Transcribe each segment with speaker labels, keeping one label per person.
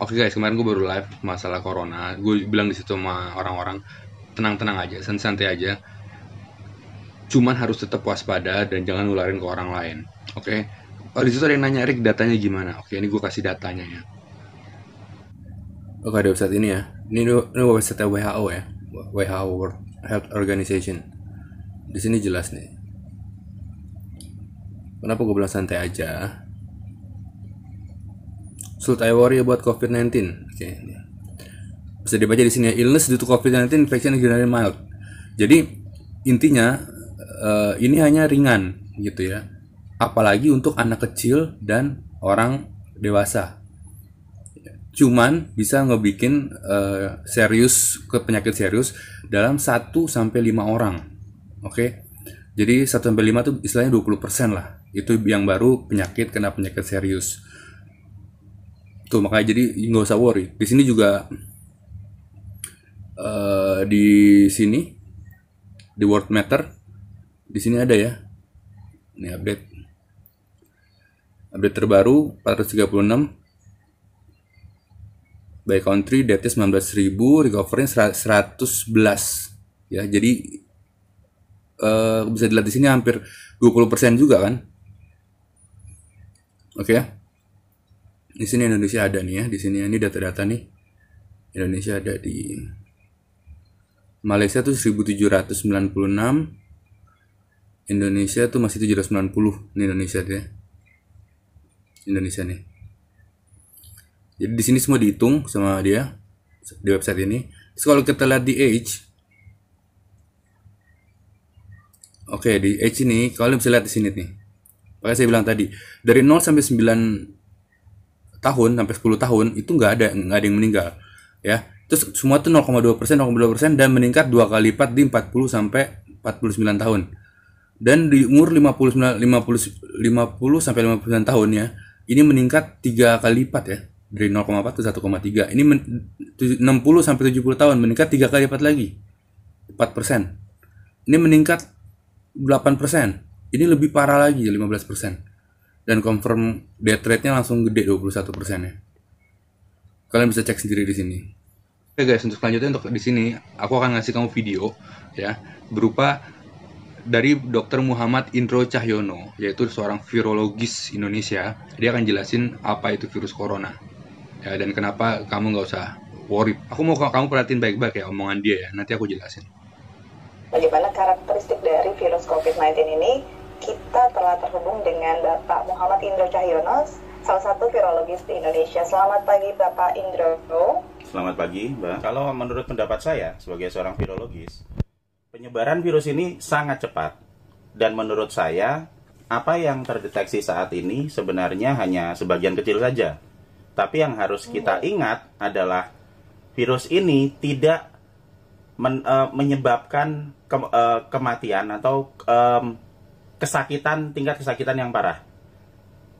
Speaker 1: Oke okay guys, kemarin gue baru live masalah corona. Gue bilang di situ sama orang-orang tenang-tenang aja, santai-santai aja. Cuman harus tetap waspada dan jangan nularin ke orang lain. Oke. Okay? Oh, di situ ada yang nanya Rick datanya gimana? Oke, okay, ini gue kasih datanya ya. Oke, ada website ini ya. Ini, ini website WHO ya. WHO World Health Organization. Di sini jelas nih. Kenapa gue bilang santai aja? Should I worry about COVID-19? Oke. Okay. Bisa dibaca di sini ya. Illness due to COVID-19 infection generally mild. Jadi intinya uh, ini hanya ringan gitu ya. Apalagi untuk anak kecil dan orang dewasa. Cuman bisa ngebikin uh, serius ke penyakit serius dalam 1 sampai lima orang. Oke. Okay? Jadi 1 sampai lima itu istilahnya 20% lah. Itu yang baru penyakit kena penyakit serius tuh makanya jadi nggak usah worry di sini juga uh, di sini di world matter di sini ada ya ini update update terbaru 436 by country date 19.000 recovery 111 ya jadi uh, bisa dilihat di sini hampir 20% juga kan oke okay. Ya? di sini Indonesia ada nih ya di sini ya. ini data-data nih Indonesia ada di Malaysia tuh 1796 Indonesia tuh masih 790 nih Indonesia deh ya. Indonesia nih jadi di sini semua dihitung sama dia di website ini Terus kalau kita lihat di age Oke, okay, di age ini kalian bisa lihat di sini nih. Pakai saya bilang tadi, dari 0 sampai 9 tahun sampai 10 tahun itu nggak ada nggak ada yang meninggal ya terus semua itu 0,2 persen 0,2 persen dan meningkat dua kali lipat di 40 sampai 49 tahun dan di umur 59 50 50 sampai 59 tahun ya ini meningkat tiga kali lipat ya dari 0,4 ke 1,3 ini men, 60 sampai 70 tahun meningkat tiga kali lipat lagi 4 persen ini meningkat 8 persen ini lebih parah lagi 15 persen dan confirm death rate-nya langsung gede 21 persen ya. Kalian bisa cek sendiri di sini. Oke guys, untuk selanjutnya untuk di sini aku akan ngasih kamu video ya berupa dari Dr. Muhammad Indro Cahyono, yaitu seorang virologis Indonesia. Dia akan jelasin apa itu virus corona ya, dan kenapa kamu nggak usah worry. Aku mau kamu perhatiin baik-baik ya omongan dia ya. Nanti aku jelasin.
Speaker 2: Bagaimana karakteristik dari virus COVID-19 ini? kita telah terhubung dengan Bapak Muhammad Indro Cahyono, salah satu virologis di Indonesia. Selamat pagi Bapak Indro. Selamat pagi Mbak. Kalau menurut pendapat saya sebagai seorang virologis, penyebaran virus ini sangat cepat. Dan menurut saya, apa yang terdeteksi saat ini sebenarnya hanya sebagian kecil saja. Tapi yang harus kita iya. ingat adalah virus ini tidak men, uh, menyebabkan ke, uh, eh, kematian atau um, kesakitan tingkat kesakitan yang parah.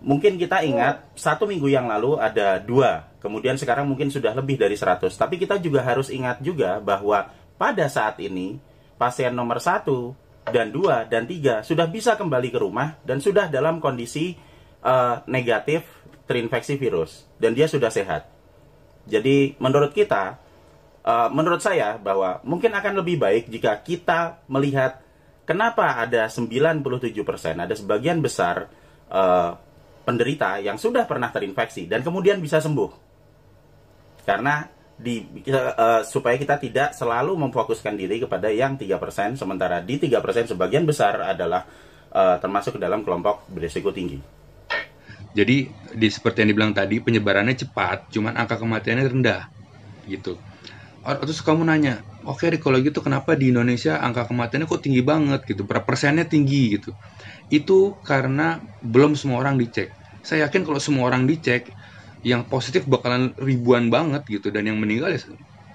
Speaker 2: Mungkin kita ingat oh. satu minggu yang lalu ada dua, kemudian sekarang mungkin sudah lebih dari 100. Tapi kita juga harus ingat juga bahwa pada saat ini pasien nomor satu dan dua dan tiga sudah bisa kembali ke rumah dan sudah dalam kondisi uh, negatif terinfeksi virus dan dia sudah sehat. Jadi menurut kita, uh, menurut saya bahwa mungkin akan lebih baik jika kita melihat Kenapa ada 97%, ada sebagian besar uh, penderita yang sudah pernah terinfeksi dan kemudian bisa sembuh? Karena di uh, supaya kita tidak selalu memfokuskan diri kepada yang 3% sementara di 3% sebagian besar adalah uh, termasuk dalam kelompok
Speaker 1: berisiko tinggi. Jadi di seperti yang dibilang tadi penyebarannya cepat, cuman angka kematiannya rendah gitu. Terus kamu nanya, oke okay, kalau gitu kenapa di Indonesia angka kematiannya kok tinggi banget gitu berapa persennya tinggi gitu itu karena belum semua orang dicek saya yakin kalau semua orang dicek yang positif bakalan ribuan banget gitu dan yang meninggal ya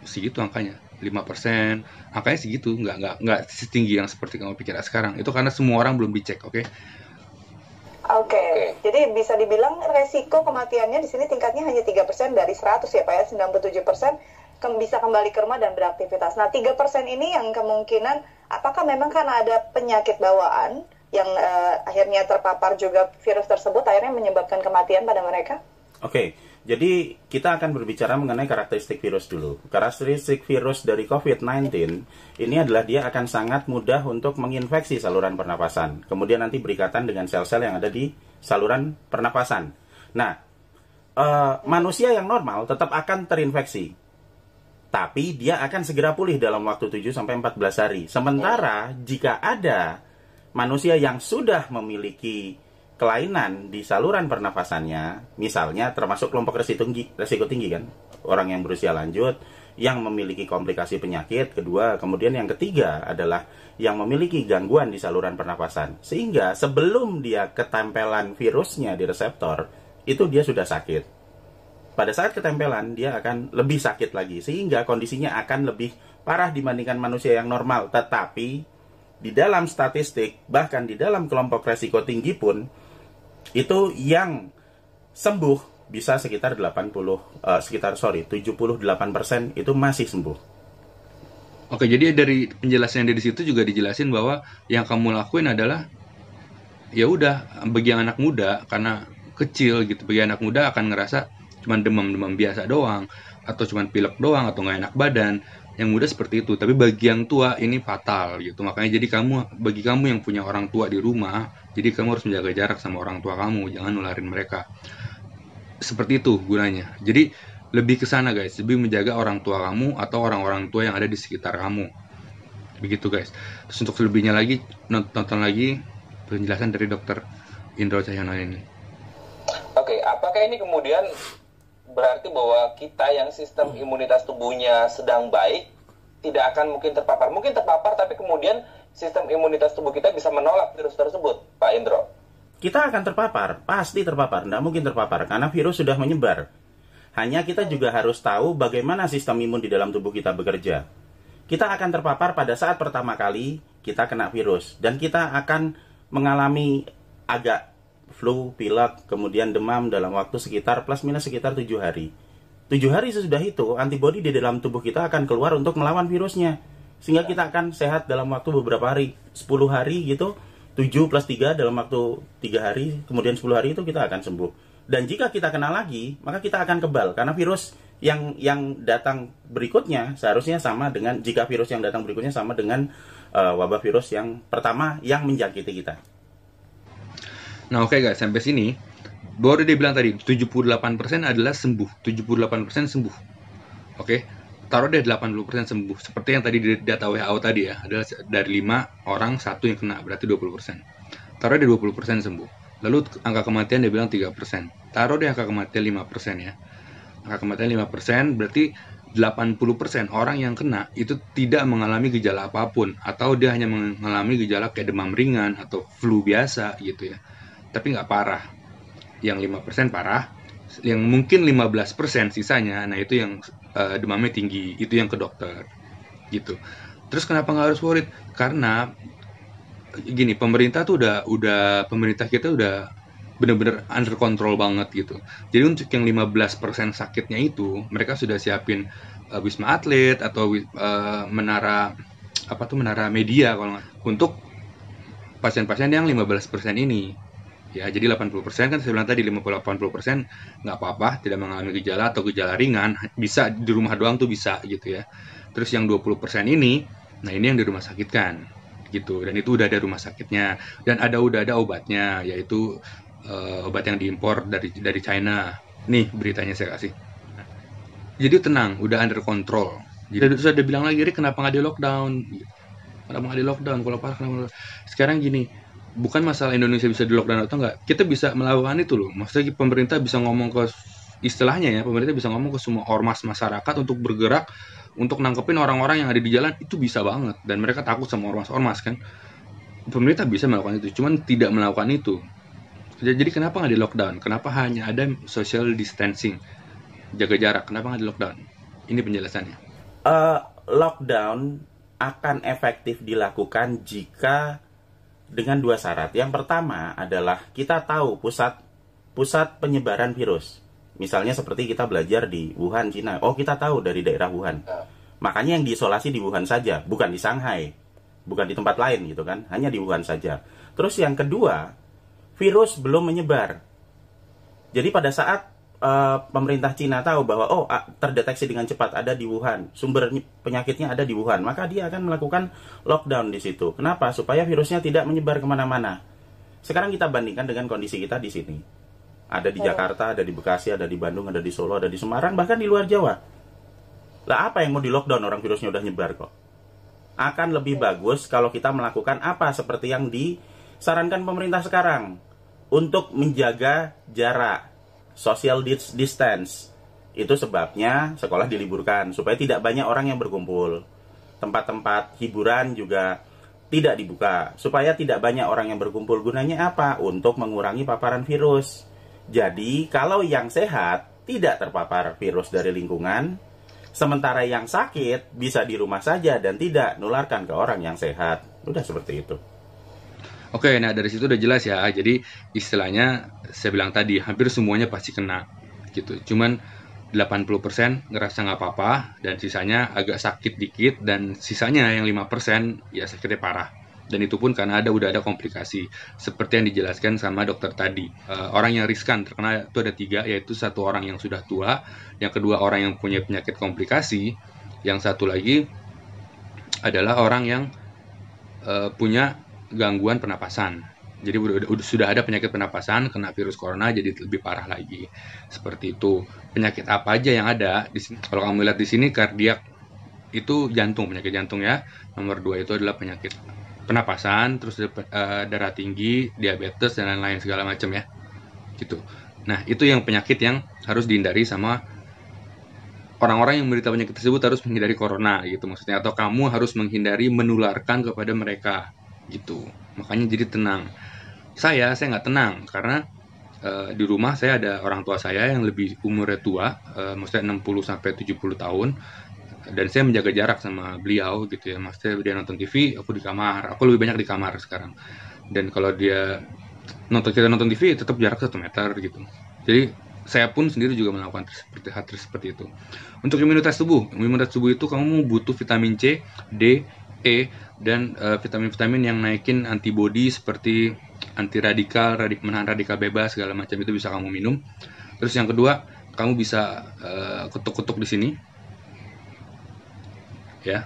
Speaker 1: segitu angkanya 5% angkanya segitu nggak nggak nggak setinggi yang seperti kamu pikir sekarang itu karena semua orang belum dicek oke okay?
Speaker 2: Oke, okay. jadi bisa dibilang resiko kematiannya di sini tingkatnya hanya 3% dari 100 ya Pak ya, 97% bisa kembali ke rumah dan beraktivitas. Nah, 3% ini yang kemungkinan apakah memang karena ada penyakit bawaan yang uh, akhirnya terpapar juga virus tersebut akhirnya menyebabkan kematian pada mereka? Oke. Okay. Jadi kita akan berbicara mengenai karakteristik virus dulu. Karakteristik virus dari COVID-19 ini adalah dia akan sangat mudah untuk menginfeksi saluran pernapasan. Kemudian nanti berikatan dengan sel-sel yang ada di saluran pernapasan. Nah, uh, manusia yang normal tetap akan terinfeksi tapi dia akan segera pulih dalam waktu 7 sampai 14 hari. Sementara oh. jika ada manusia yang sudah memiliki kelainan di saluran pernafasannya, misalnya termasuk kelompok resiko tinggi, resiko tinggi kan, orang yang berusia lanjut yang memiliki komplikasi penyakit, kedua, kemudian yang ketiga adalah yang memiliki gangguan di saluran pernafasan. Sehingga sebelum dia ketempelan virusnya di reseptor, itu dia sudah sakit pada saat ketempelan dia akan lebih sakit lagi sehingga kondisinya akan lebih parah dibandingkan manusia yang normal tetapi di dalam statistik bahkan di dalam kelompok resiko tinggi pun itu yang sembuh bisa sekitar 80 uh, eh, sekitar
Speaker 1: sorry 78% itu masih sembuh Oke, jadi dari penjelasan yang di situ juga dijelasin bahwa yang kamu lakuin adalah ya udah bagi yang anak muda karena kecil gitu, bagi anak muda akan ngerasa cuman demam-demam biasa doang atau cuman pilek doang atau nggak enak badan yang muda seperti itu tapi bagi yang tua ini fatal gitu makanya jadi kamu bagi kamu yang punya orang tua di rumah jadi kamu harus menjaga jarak sama orang tua kamu jangan nularin mereka seperti itu gunanya jadi lebih ke sana guys lebih menjaga orang tua kamu atau orang-orang tua yang ada di sekitar kamu begitu guys terus untuk selebihnya lagi nonton lagi penjelasan dari dokter Indro Cahyono ini oke apakah ini kemudian
Speaker 2: berarti bahwa
Speaker 1: kita yang sistem hmm. imunitas tubuhnya sedang baik tidak akan mungkin terpapar. Mungkin terpapar tapi kemudian sistem imunitas tubuh kita bisa menolak virus tersebut, Pak Indro. Kita
Speaker 2: akan terpapar, pasti terpapar, tidak mungkin terpapar karena virus sudah menyebar. Hanya kita juga harus tahu bagaimana sistem imun di dalam tubuh kita bekerja. Kita akan terpapar pada saat pertama kali kita kena virus dan kita akan mengalami agak flu, pilek, kemudian demam dalam waktu sekitar plus minus sekitar 7 hari. 7 hari sesudah itu, antibodi di dalam tubuh kita akan keluar untuk melawan virusnya. Sehingga kita akan sehat dalam waktu beberapa hari, 10 hari gitu, 7 plus 3 dalam waktu 3 hari, kemudian 10 hari itu kita akan sembuh. Dan jika kita kena lagi, maka kita akan kebal karena virus yang yang datang berikutnya seharusnya sama dengan jika virus yang datang berikutnya sama dengan
Speaker 1: uh, wabah virus yang pertama
Speaker 2: yang menjangkiti kita.
Speaker 1: Nah, oke okay guys, sampai sini baru dia bilang tadi 78% adalah sembuh, 78% sembuh. Oke. Okay? Taruh deh 80% sembuh. Seperti yang tadi di data WHO tadi ya, adalah dari 5 orang satu yang kena, berarti 20%. Taruh deh 20% sembuh. Lalu angka kematian dia bilang 3%. Taruh deh angka kematian 5% ya. Angka kematian 5% berarti 80% orang yang kena itu tidak mengalami gejala apapun atau dia hanya mengalami gejala kayak demam ringan atau flu biasa gitu ya tapi nggak parah. Yang 5% parah, yang mungkin 15% sisanya, nah itu yang uh, demamnya tinggi, itu yang ke dokter. Gitu. Terus kenapa nggak harus worried? Karena gini, pemerintah tuh udah udah pemerintah kita udah bener-bener under control banget gitu. Jadi untuk yang 15% sakitnya itu, mereka sudah siapin uh, wisma atlet atau uh, menara apa tuh menara media kalau nggak untuk pasien-pasien yang 15% ini Ya, jadi 80% kan saya bilang tadi 50-80% nggak apa-apa, tidak mengalami gejala atau gejala ringan, bisa di rumah doang tuh bisa gitu ya. Terus yang 20% ini, nah ini yang di rumah sakit kan gitu dan itu udah ada rumah sakitnya dan ada udah ada obatnya yaitu uh, obat yang diimpor dari dari China nih beritanya saya kasih jadi tenang udah under control jadi terus ada bilang lagi kenapa nggak di lockdown kenapa nggak di lockdown kalau parah kenapa sekarang gini bukan masalah Indonesia bisa di lockdown atau enggak kita bisa melakukan itu loh maksudnya pemerintah bisa ngomong ke istilahnya ya pemerintah bisa ngomong ke semua ormas masyarakat untuk bergerak untuk nangkepin orang-orang yang ada di jalan itu bisa banget dan mereka takut sama ormas-ormas kan pemerintah bisa melakukan itu cuman tidak melakukan itu jadi kenapa nggak di lockdown kenapa hanya ada social distancing jaga jarak kenapa nggak di lockdown ini penjelasannya
Speaker 2: uh, lockdown akan efektif dilakukan jika dengan dua syarat. Yang pertama adalah kita tahu pusat pusat penyebaran virus. Misalnya seperti kita belajar di Wuhan, Cina. Oh, kita tahu dari daerah Wuhan. Ya. Makanya yang diisolasi di Wuhan saja, bukan di Shanghai, bukan di tempat lain gitu kan. Hanya di Wuhan saja. Terus yang kedua, virus belum menyebar. Jadi pada saat Eh, pemerintah Cina tahu bahwa oh terdeteksi dengan cepat ada di Wuhan, sumber penyakitnya ada di Wuhan, maka dia akan melakukan lockdown di situ. Kenapa? Supaya virusnya tidak menyebar kemana-mana. Sekarang kita bandingkan dengan kondisi kita di sini. Ada di oh. Jakarta, ada di Bekasi, ada di Bandung, ada di Solo, ada di Semarang, bahkan di luar Jawa. Lah apa yang mau di lockdown orang virusnya udah nyebar kok? Akan lebih iya. bagus kalau kita melakukan apa seperti yang disarankan pemerintah sekarang untuk menjaga jarak social distance. Itu sebabnya sekolah diliburkan supaya tidak banyak orang yang berkumpul. Tempat-tempat hiburan juga tidak dibuka supaya tidak banyak orang yang berkumpul. Gunanya apa? Untuk mengurangi paparan virus. Jadi, kalau yang sehat tidak terpapar virus dari
Speaker 1: lingkungan,
Speaker 2: sementara yang sakit bisa di rumah saja dan tidak nularkan ke orang
Speaker 1: yang sehat.
Speaker 2: Udah seperti itu.
Speaker 1: Oke, okay, nah dari situ udah jelas ya. Jadi istilahnya saya bilang tadi hampir semuanya pasti kena gitu. Cuman 80% ngerasa nggak apa-apa dan sisanya agak sakit dikit dan sisanya yang 5% ya sakitnya parah. Dan itu pun karena ada udah ada komplikasi seperti yang dijelaskan sama dokter tadi. E, orang yang riskan terkena itu ada tiga yaitu satu orang yang sudah tua, yang kedua orang yang punya penyakit komplikasi, yang satu lagi adalah orang yang e, punya gangguan pernapasan. Jadi sudah ada penyakit pernapasan kena virus corona jadi lebih parah lagi. Seperti itu. Penyakit apa aja yang ada di sini? Kalau kamu lihat di sini kardiak itu jantung, penyakit jantung ya. Nomor dua itu adalah penyakit pernapasan, terus uh, darah tinggi, diabetes dan lain-lain segala macam ya. Gitu. Nah, itu yang penyakit yang harus dihindari sama orang-orang yang menderita penyakit tersebut harus menghindari corona gitu maksudnya atau kamu harus menghindari menularkan kepada mereka gitu makanya jadi tenang saya saya nggak tenang karena e, di rumah saya ada orang tua saya yang lebih umurnya tua e, maksudnya 60 sampai 70 tahun dan saya menjaga jarak sama beliau gitu ya maksudnya dia nonton TV aku di kamar aku lebih banyak di kamar sekarang dan kalau dia nonton kita nonton TV tetap jarak satu meter gitu jadi saya pun sendiri juga melakukan seperti hati seperti itu untuk imunitas tubuh imunitas tubuh itu kamu butuh vitamin C D E dan e, vitamin-vitamin uh, yang naikin antibodi seperti anti radikal, radik menahan radikal bebas segala macam itu bisa kamu minum. Terus yang kedua, kamu bisa e, ketuk-ketuk uh, di sini. Ya.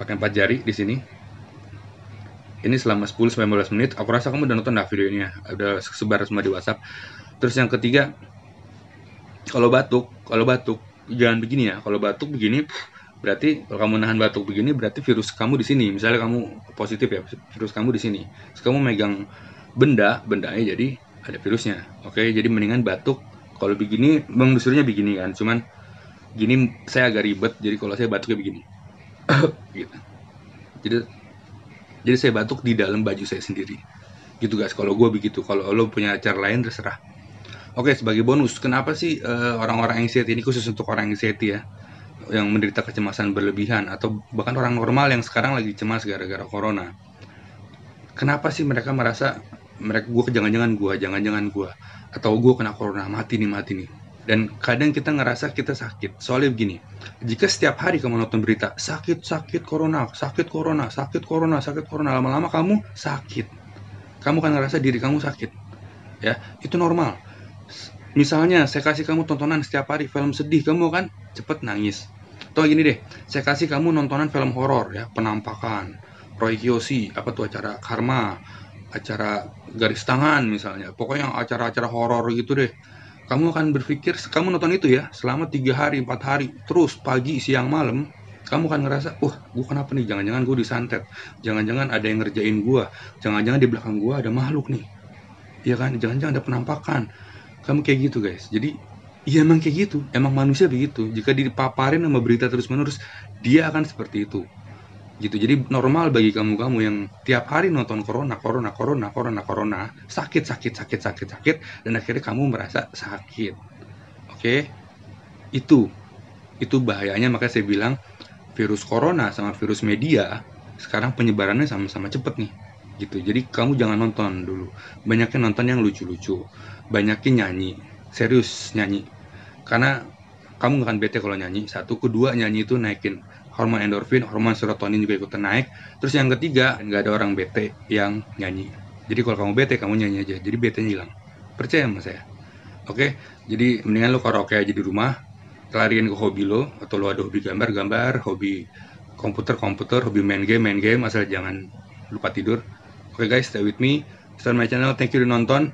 Speaker 1: Pakai empat jari di sini. Ini selama 10 15 menit. Aku rasa kamu udah nonton dah videonya. Udah sebar semua di WhatsApp. Terus yang ketiga, kalau batuk, kalau batuk jangan begini ya. Kalau batuk begini berarti kalau kamu nahan batuk begini berarti virus kamu di sini misalnya kamu positif ya virus kamu di sini Terus kamu megang benda benda bendanya jadi ada virusnya oke jadi mendingan batuk kalau begini bang disuruhnya begini kan cuman gini saya agak ribet jadi kalau saya batuknya begini gitu jadi jadi saya batuk di dalam baju saya sendiri gitu guys kalau gue begitu kalau lo punya cara lain terserah oke sebagai bonus kenapa sih eh, orang orang yang anxiety ini khusus untuk orang anxiety ya yang menderita kecemasan berlebihan atau bahkan orang normal yang sekarang lagi cemas gara-gara corona. Kenapa sih mereka merasa mereka gue jangan-jangan gue jangan-jangan gue atau gue kena corona mati nih mati nih dan kadang kita ngerasa kita sakit soalnya begini jika setiap hari kamu nonton berita sakit sakit corona sakit corona sakit corona sakit corona lama-lama kamu sakit kamu kan ngerasa diri kamu sakit ya itu normal misalnya saya kasih kamu tontonan setiap hari film sedih kamu kan cepet nangis Tuh gini deh, saya kasih kamu nontonan film horor ya, penampakan, Roy Kiyoshi, apa tuh acara Karma, acara garis tangan misalnya. Pokoknya acara-acara horor gitu deh. Kamu akan berpikir, kamu nonton itu ya, selama tiga hari, empat hari, terus pagi, siang, malam, kamu akan ngerasa, wah, gue kenapa nih? Jangan-jangan gue disantet, jangan-jangan ada yang ngerjain gue, jangan-jangan di belakang gue ada makhluk nih, Iya kan? Jangan-jangan ada penampakan, kamu kayak gitu guys. Jadi Iya emang kayak gitu, emang manusia begitu. Jika dipaparin sama berita terus-menerus, dia akan seperti itu. Gitu. Jadi normal bagi kamu-kamu yang tiap hari nonton corona, corona, corona, corona, corona, sakit, sakit, sakit, sakit, sakit, dan akhirnya kamu merasa sakit. Oke, itu, itu bahayanya. Makanya saya bilang virus corona sama virus media sekarang penyebarannya sama-sama cepet nih gitu jadi kamu jangan nonton dulu Banyaknya nonton yang lucu-lucu banyaknya nyanyi serius nyanyi karena kamu gak akan bete kalau nyanyi satu kedua nyanyi itu naikin hormon endorfin hormon serotonin juga ikut naik terus yang ketiga nggak ada orang bete yang nyanyi jadi kalau kamu bete kamu nyanyi aja jadi bete hilang percaya sama saya oke jadi mendingan lo karaoke aja di rumah kelarin ke hobi lo atau lo ada hobi gambar gambar hobi komputer komputer hobi main game main game asal jangan lupa tidur oke guys stay with me Start my channel thank you udah nonton